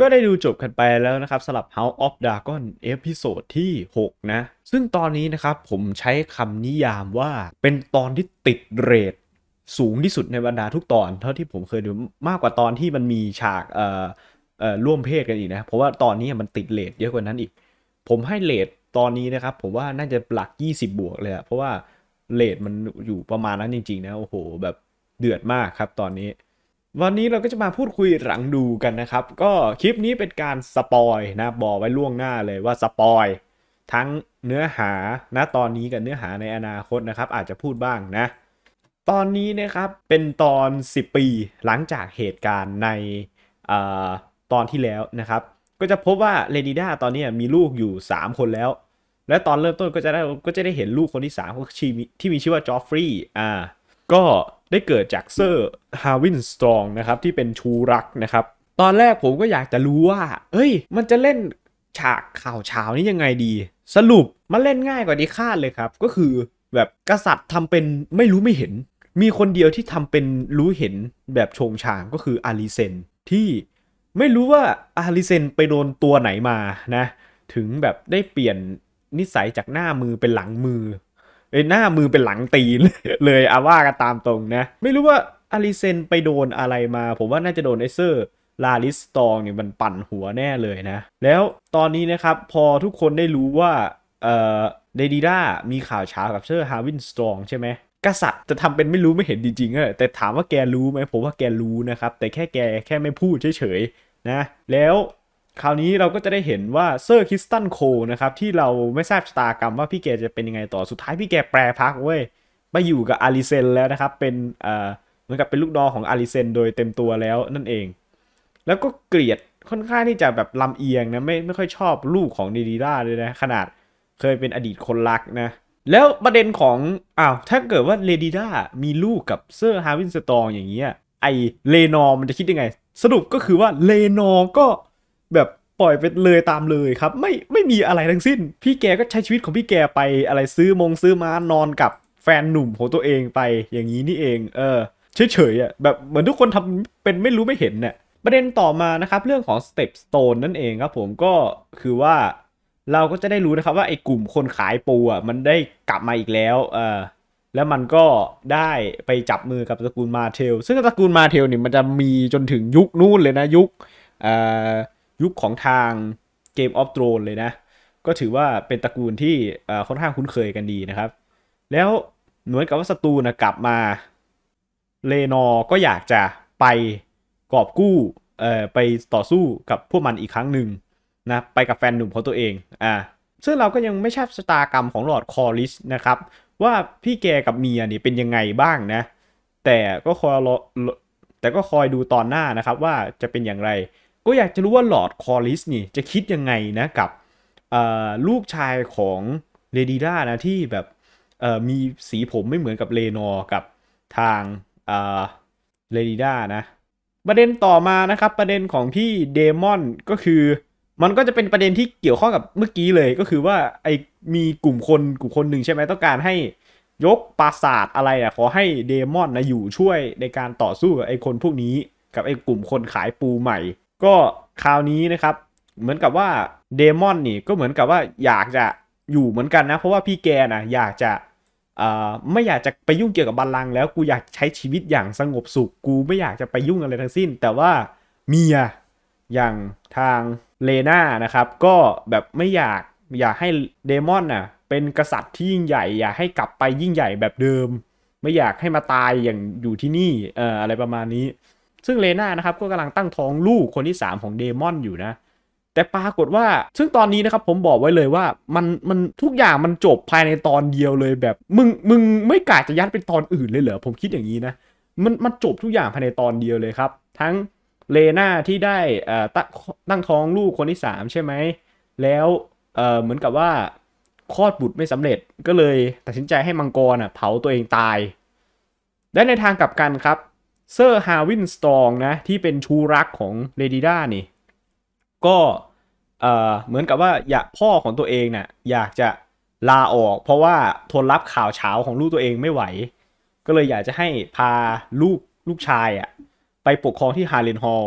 ก็ได้ดูจบกันไปแล้วนะครับสำหรับ House of Dragon เอพิโซดที่ 6 นะ ซึ่งตอนนี้นะครับผมใช้คำนิยามว่าเป็นตอนที่ติดเรทสูงที่สุดในบรรดาทุกตอนเท่าที่ผมเคยดูมากกว่าตอนที่มันมีฉากเอ่อเอ่อร่วมเพศกันอีกนะ เพราะว่าตอนนี้มันติดเรทเยอะกว่านั้นอีก ผมให้เรทตอนนี้นะครับผมว่าน่าจะหลัก 20 บวกเลยอะเพราะว่าเรทมันอยู่ประมาณนั้นจริงๆนะ โอ้โห แบบเดือดมากครับตอนนี้วันนี้เราก็จะมาพูดคุยหลังดูกันนะครับ ก็คลิปนี้เป็นการสปอยนะบอกไว้ล่วงหน้าเลยว่าสปอยทั้งเนื้อหาณตอนนี้กับเนื้อหาในอนาคตนะครับอาจจะพูดบ้างนะตอนนี้นะครับเป็นตอน 10 ปีหลังจากเหตุการณ์ในอตอนที่แล้วนะครับ ก็จะพบว่าเลนิด้าตอนนี้มีลูกอยู่ 3 คนแล้ว และตอนเริ่มต้นก็จะได้ก็จะได้เห็นลูกคนที่3ก็ที่มีชื่อว่าจอฟฟรีย์อ่าก็ได้เกิดจากเซอร์ฮาวินสตรองนะครับ ที่เป็นชูรักนะครับ ตอนแรกผมก็อยากจะรู้ว่า เอ้ย มันจะเล่นฉากข่าวเช้านี้ยังไงดี สรุปมันเล่นง่ายกว่าที่คาดเลยครับ ก็คือแบบกษัตริย์ทำเป็นไม่รู้ไม่เห็น มีคนเดียวที่ทำเป็นรู้เห็นแบบชงชางก็คืออาริเซนที่ไม่รู้ว่าอาริเซนไปโดนตัวไหนมานะ ถึงแบบได้เปลี่ยนนิสัยจากหน้ามือเป็นหลังมือเอ้ยหน้ามือเป็นหลังตีนเลยอาว่ากันตามตรงนะไม่รู้ว่าอาริเซนไปโดนอะไรมา ผมว่าน่าจะโดนไอเซอร์ลาลิสตองเนี่ยมันปั่นหัวแน่เลยนะแล้วตอนนี้นะครับพอทุกคนได้รู้ว่าเอ่อเดดีด้ามีข่าวเช้ากับเซอร์ฮาวินสตองใช่ไหมกษัตริย์จะทำเป็นไม่รู้ไม่เห็นจริงๆเออแต่ถามว่าแกรู้ไหมผมว่าแกรู้นะครับ แต่แค่แกแค่ไม่พูดเฉยๆนะ แล้วคราวนี้เราก็จะได้เห็นว่าเซอร์คิสตันโคนะครับ ที่เราไม่ทราบชะตากรรมว่าพี่แกจะเป็นยังไงต่อสุดท้ายพี่แกแปรพักเว้ยไปอยู่กับอาริเซนแล้วนะครับเป็นเหมือนกับเป็นลูกดอของอาริเซน โดยเต็มตัวแล้วนั่นเอง แล้วก็เกลียดค่อนข้างที่จะแบบลำเอียงนะ ไม่ไม่ค่อยชอบลูกของเีดีด้าเลยนะ ขนาดเคยเป็นอดีตคนรักนะแล้วประเด็นของอ้าวถ้าเกิดว่าเลดีด้ามีลูกกับเซอร์ฮาวินสตองอย่างเงี้ยไอเลนอร์มันจะคิดยังไง สรุปก็คือว่าเลนอร์ก็แบบปล่อยไปเลยตามเลยครับ ไม่ไม่มีอะไรทั้งสิ้น พี่แกก็ใช้ชีวิตของพี่แกไปอะไรซื้อมงซื้อม้านอนกับแฟนหนุ่มของตัวเองไป อย่างนี้นี่เองเออเฉยๆอ่ะแบบเหมือนทุกคนทำเป็นไม่รู้ไม่เห็นเนี่ยประเด็นต่อมานะครับ เรื่องของ Step Stone นั่นเองครับผมก็คือว่าเราก็จะได้รู้นะครับ ว่าไอ้กลุ่มคนขายปูอ่ะมันได้กลับมาอีกแล้วเออแล้วมันก็ได้ไปจับมือกับตระกูลมาเทล ซึ่งตระกูลมาเทลเนี่ยมันจะมีจนถึงยุคนู้นเลยนะยุคเอ่อยุคของทางเกมออฟโตรนเลยนะ ก็ถือว่าเป็นตระกูลที่ค่อนข้างคุ้นเคยกันดีนะครับ แล้วเหมือนกับว่าศัตรูนะกลับมาเลนอก็อยากจะไปกอบกู้ไปต่อสู้กับพวกมันอีกครั้งหนึ่งนะไปกับแฟนหนุ่มของตัวเองอ่าซึ่งเราก็ยังไม่ทราบชะตากรรมของหลอดคอริสนะครับ ว่าพี่แกกับเมียนี่เป็นยังไงบ้างนะ แต่ก็คอยแต่ก็คอยดูตอนหน้านะครับว่าจะเป็นอย่างไรก็อยากจะรู้ว่าหลอร์ดคอลิสนี่จะคิดยังไงนะกับลูกชายของเลดีด้านะที่แบบมีสีผมไม่เหมือนกับเลนอกับทางเลดีด้านะประเด็นต่อมานะครับประเด็นของพี่เดมอนก็คือมันก็จะเป็นประเด็นที่เกี่ยวข้องกับเมื่อกี้เลย ก็คือว่าไอมีกลุ่มคนกลุ่มคนหนึ่งใช่ไหมต้องการให้ยกปราสาทอะไรอ่ะขอให้เดมอนนะอยู่ช่วยในการต่อสู้กับไอคนพวกนี้กับไอกลุ่มคนขายปูใหม่ก็คราวนี้นะครับ เหมือนกับว่าเดมอนนี่ก็เหมือนกับว่าอยากจะอยู่เหมือนกันนะเพราะว่าพี่แกนะอยากจะไม่อยากจะไปยุ่งเกี่ยวกับบัลลังก์แล้วกูอยากใช้ชีวิตอย่างสงบสุขกูไม่อยากจะไปยุ่งอะไรทั้งสิ้น แต่ว่าเมียอย่างทางเลนานะครับก็แบบไม่อยากอยากให้เดมอนน่ะเป็นกษัตริย์ที่ยิ่งใหญ่ อยากให้กลับไปยิ่งใหญ่แบบเดิม ไม่อยากให้มาตายอย่างอยู่ที่นี่เอ่ออะไรประมาณนี้ซึ่งเลน่านะครับก็กำลังตั้งท้องลูกคนที่3 ของเดมอนอยู่นะ แต่ปรากฏว่าซึ่งตอนนี้นะครับ ผมบอกไว้เลยว่ามันมันทุกอย่างมันจบภายในตอนเดียวเลยแบบ มึงมึงไม่กล้าจะยัดเป็นตอนอื่นเลยเหรอ ผมคิดอย่างนี้นะ มันมันจบทุกอย่างภายในตอนเดียวเลยครับ ทั้งเลน่าที่ได้อ่ตั้งท้องลูกคนที่3ใช่ไหมแล้วเเหมือนกับว่าคลอดบุตรไม่สำเร็จก็เลยตัดสินใจให้มังกรอ่ะเผาตัวเองตายและในทางกลับกันครับเซอร์ฮาวินสตองนะที่เป็นชูรักของเลดิด้านี่ก็เหมือนกับว่าอยากพ่อของตัวเองนะ่ะอยากจะลาออก เพราะว่าทนรับข่าวเช้าของลูกตัวเองไม่ไหว ก็เลยอยากจะให้พาลูกลูกชายอะ่ะไปปกครองที่ฮาร์เลนฮอล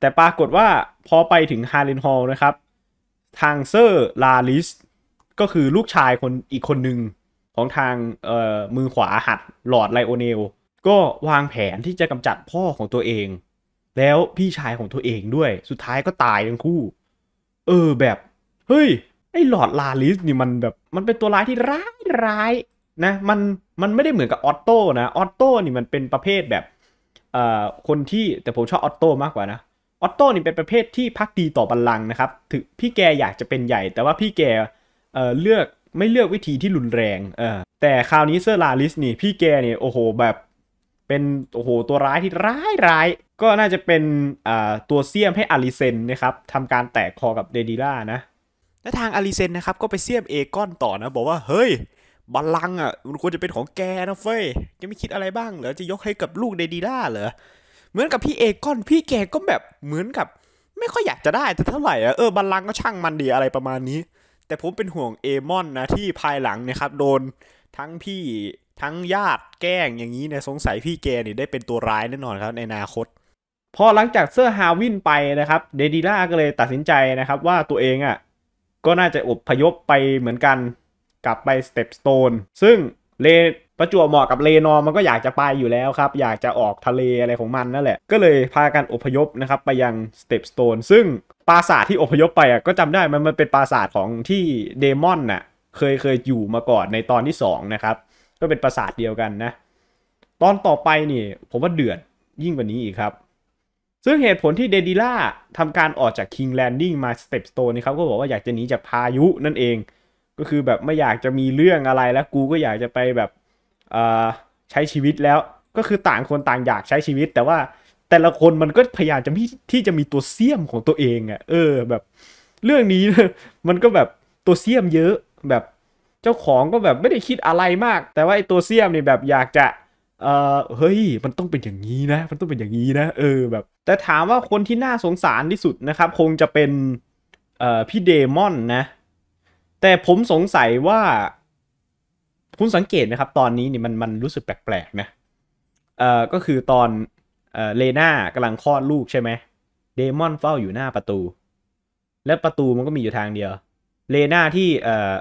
แต่ปรากฏว่าพอไปถึงฮาร์เลนฮอลนะครับทางเซอร์ลาลิสก็คือลูกชายคนอีกคนหนึ่งของทางมือขวาหัดหลอดไลโอเนลก็วางแผนที่จะกำจัดพ่อของตัวเอง แล้วพี่ชายของตัวเองด้วยสุดท้ายก็ตายทั้งคู่ เออแบบเฮ้ยไอ้หลอดลาลิสนี่มันแบบมันเป็นตัวร้ายที่ร้ายร้ายนะมันมันไม่ได้เหมือนกับออตโต้นะออตโต้นี่มันเป็นประเภทแบบเอ่อคนที่แต่ผมชอบออตโต้มากกว่านะออตโต้นี่เป็นประเภทที่พักดีต่อบัลลังก์นะครับถึงพี่แกอยากจะเป็นใหญ่ แต่ว่าพี่แกเอ่อเลือกไม่เลือกวิธีที่รุนแรงเออแต่คราวนี้เซอร์ลาลิสนี่พี่แกเนี่ยโอ้โหแบบเป็นโอ้โหตัวร้ายที่ร้ายร้ายก็น่าจะเป็นอ่าตัวเสียมให้อาริเซนนะครับทำการแตกคอกับเดดิล่านะและทางอาริเซนนะครับก็ไปเสียมเอกอนต่อนะบอกว่าเฮ้ยบอลลังอ่ะมันควรจะเป็นของแกนะเฟ้ยจะไม่คิดอะไรบ้างเหรอจะยกให้กับลูกเดดีล่าเหรอเหมือนกับพี่เอกอนพี่แกก็แบบเหมือนกับไม่ค่อยอยากจะได้แต่เท่าไหร่อ่ะเออบอลลังก็ช่างมันดีอะไรประมาณนี้ แต่ผมเป็นห่วงเอมอนนะที่ภายหลังนะครับโดนทั้งพี่ทั้งญาติแกล้งอย่างนี้เนี่ยสงสัยพี่แกนี่ได้เป็นตัวร้ายแน่นอนครับในอนาคต พอหลังจากเสื้อฮาวินไปนะครับเดดีล่า ก็เลยตัดสินใจนะครับว่าตัวเองอะ่ะก็น่าจะอบพยพไปเหมือนกันกลับไปสเตปสโตนซึ่งเลประจวบเหมาะกับเลนอมันก็อยากจะไปอยู่แล้วครับ อยากจะออกทะเลอะไรของมัน นั่นแหละก็เลยพากันอพยพนะครับไปยังสเตปสโตนซึ่งปราสาทที่อพยพไปอ่ะก็จำได้มันมันเป็นปราสาทของที่เดมอนน่ะเคยเคยอยู่มาก่อนในตอนที่ 2 นะครับก็เป็นปราสาทเดียวกันนะ ตอนต่อไปนี่ผมว่าเดือดยิ่งกว่านี้อีกครับ ซึ่งเหตุผลที่เดดิล่าทำการออกจากคิงแลนดิ้งมาสเตปสโตนนี่ครับ ก็บอกว่าอยากจะหนีจากพายุนั่นเอง ก็คือแบบไม่อยากจะมีเรื่องอะไรแล้ว กูก็อยากจะไปแบบใช้ชีวิตแล้ว ก็คือต่างคนต่างอยากใช้ชีวิต แต่ว่าแต่ละคนมันก็พยายามจะที่ที่จะมีตัวเสี้ยมของตัวเองอะ่ะเออ แบบเรื่องนี้มันก็แบบตัวเสี้ยมเยอะแบบเจ้าของก็แบบไม่ได้คิดอะไรมาก แต่ว่าไอ้ตัวเสียมเนี่ยแบบอยากจะ เออเฮ้ยมันต้องเป็นอย่างนี้นะ มันต้องเป็นอย่างนี้นะ เออแบบ แต่ถามว่าคนที่น่าสงสารที่สุดนะครับ คงจะเป็นเอ่อพี่เดมอนนะ แต่ผมสงสัยว่าคุณสังเกตนะครับ ตอนนี้นี่มันมันรู้สึกแปลกๆนะเอ่อก็คือตอนเอ่อเลนากำลังคลอดลูกใช่ไหมเดมอนเฝ้าอยู่หน้าประตูและประตูมันก็มีอยู่ทางเดียวเลนาที่เอ่อ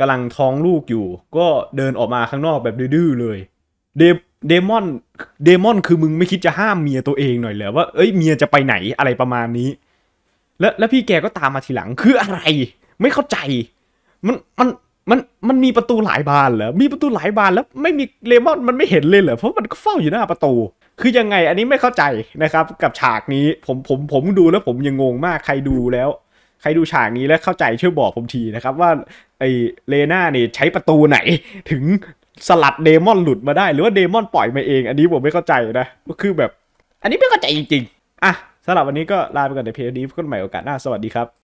กำลังท้องลูกอยู่ ก็เดินออกมาข้างนอกแบบดื้อเลยเดเดมอนเดมอนคือมึงไม่คิดจะห้ามเมียตัวเองหน่อยเหรอว่าเอ้ยเมียจะไปไหนอะไรประมาณนี้ แล้วแล้วพี่แกก็ตามมาทีหลังคืออะไร ไม่เข้าใจ มันมันมันมันมีประตูหลายบานเหรอมีประตูหลายบาน แล้วไม่มีเลมอนมันไม่เห็นเลยเหรอเพราะมันก็เฝ้าอยู่หน้าประตู คือยังไงอันนี้ไม่เข้าใจนะครับ กับฉากนี้ ผมผมผมดูแล้ว ผมยังงงมากใครดูแล้วใครดูฉากนี้แล้วเข้าใจช่วยบอกผมทีนะครับว่าไอเลน่าเนี่ยใช้ประตูไหนถึงสลัดเดมอนหลุดมาได้หรือว่าเดมอนปล่อยมาเองอันนี้ผมไม่เข้าใจนะก็คือแบบอันนี้ไม่เข้าใจจริง ๆอ่ะสำหรับวันนี้ก็ลาไปก่อนในเพจงนี้พบกันใหม่โอกาสหน้าสวัสดีครับ